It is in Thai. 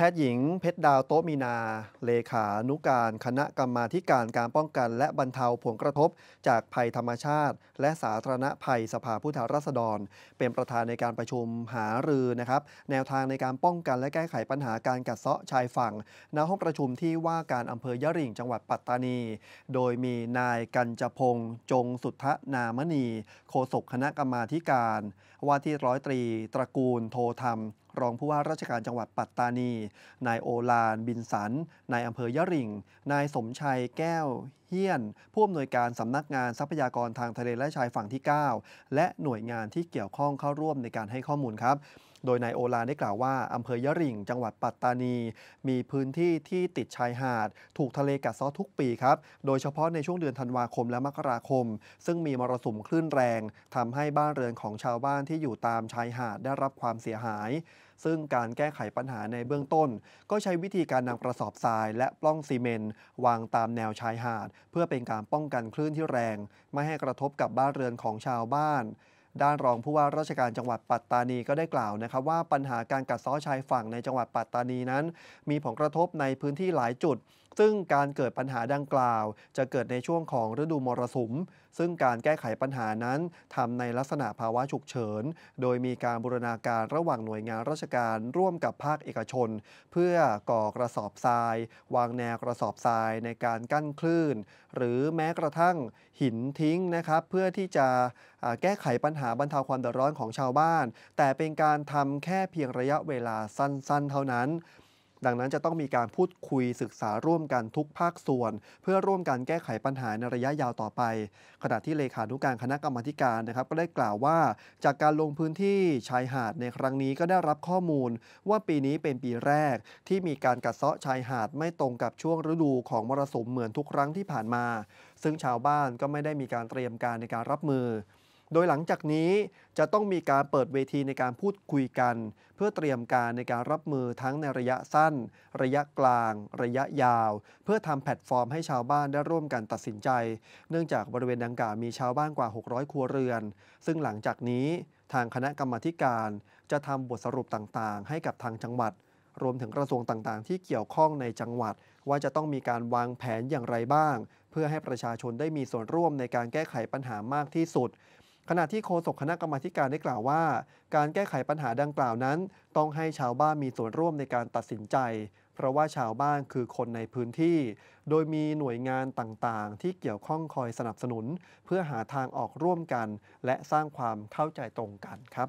แพทย์หญิงเพชรดาวโตมีนา เลขานุการ คณะกรรมาการการป้องกัน และบรรเทาผลกระทบจากภัยธรรมชาติ และสาธารณภัยสภาผู้แทนราษฎร เป็นประธานในการประชุมหารือนะครับแนวทางในการป้องกันและแก้ไขปัญหาการกัดเซาะชายฝั่งณห้องประชุมที่ว่าการอำเภอยะริ่งจังหวัดปัตตานี โดยมีนายกัญจพงศ์จงสุทธนามณี โฆษกคณะกรรมาการว่าที่ร้อยตรี ตระกูลโทธรรมรองผู้ว่าราชการจังหวัดปัตตานี นายโอลานบินสัน นายอำเภอยะริงนายสมชัยแก้วเฮียนผู้อำนวยการสำนักงานทรัพยากรทางทะเลและชายฝั่งที่ 9 และหน่วยงานที่เกี่ยวข้องเข้าร่วมในการให้ข้อมูลครับโดยนายโอลาได้กล่าวว่า อำเภอยะริงจังหวัดปัตตานี มีพื้นที่ที่ติดชายหาด ถูกทะเลกัดเซาะทุกปีครับ โดยเฉพาะในช่วงเดือนธันวาคมและมกราคม ซึ่งมีมรสุมคลื่นแรง ทำให้บ้านเรือนของชาวบ้านที่อยู่ตามชายหาดได้รับความเสียหาย ซึ่งการแก้ไขปัญหาในเบื้องต้น ก็ใช้วิธีการนำกระสอบทราย และปล้องซีเมนต์วางตามแนวชายหาด เพื่อเป็นการป้องกันคลื่นที่แรง ไม่ให้กระทบกับบ้านเรือนของชาวบ้านด้านรองผู้ว่าราชการจังหวัดปัตตานีก็ได้กล่าวนะครับว่าปัญหาการกัดเซาะชายฝั่งในจังหวัดปัตตานีนั้น มีผลกระทบในพื้นที่หลายจุด ซึ่งการเกิดปัญหาดังกล่าวจะเกิดในช่วงของฤดูมรสุม ซึ่งการแก้ไขปัญหานั้นทำในลักษณะภาวะฉุกเฉิน โดยมีการบูรณาการระหว่างหน่วยงานราชการร่วมกับภาคเอกชน เพื่อก่อกระสอบทรายวางแนวกระสอบทรายในการกั้นคลื่น หรือแม้กระทั่งหินทิ้งนะครับเพื่อที่จะแก้ไขปัญหาาบรรเทาความเดือดร้อนของชาวบ้าน แต่เป็นการทำแค่เพียงระยะเวลาสั้นๆ เท่านั้น ดังนั้นจะต้องมีการพูดคุยศึกษาร่วมกันทุกภาคส่วน เพื่อร่วมกันแก้ไขปัญหาในระยะยาวต่อไปขณะที่เลขานุการคณะกรรมการนะครับก็ได้กล่าวว่า จากการลงพื้นที่ชายหาดในครั้งนี้ก็ได้รับข้อมูล ว่าปีนี้เป็นปีแรกที่มีการกัดเซาะชายหาดไม่ตรงกับช่วงฤดูของมรสุมเหมือนทุกครั้งที่ผ่านมา ซึ่งชาวบ้านก็ไม่ได้มีการเตรียมการในการรับมือโดยหลังจากนี้จะต้องมีการเปิดเวทีในการพูดคุยกัน เพื่อเตรียมการในการรับมือทั้งในระยะสั้น ระยะกลาง ระยะยาว เพื่อทำแพลตฟอร์มให้ชาวบ้านได้ร่วมกันตัดสินใจ เนื่องจากบริเวณดังกล่าวมีชาวบ้านกว่า 600 ครัวเรือน ซึ่งหลังจากนี้ทางคณะกรรมาการ จะทำบทสรุปต่างๆ ให้กับทางจังหวัด รวมถึงกระทรวงต่างๆ ที่เกี่ยวข้องในจังหวัด ว่าจะต้องมีการวางแผนอย่างไรบ้าง เพื่อให้ประชาชนได้มีส่วนร่วมในการแก้ไขปัญหามากที่สุดขณะที่โฆษกคณะกรรมาการได้กล่าวว่าการแก้ไขปัญหาดังกล่าวนั้น ต้องให้ชาวบ้านมีส่วนร่วมในการตัดสินใจ เพราะว่าชาวบ้านคือคนในพื้นที่ โดยมีหน่วยงานต่างๆ ที่เกี่ยวข้องคอยสนับสนุนเพื่อหาทางออกร่วมกันและสร้างความเข้าใจตรงกันครับ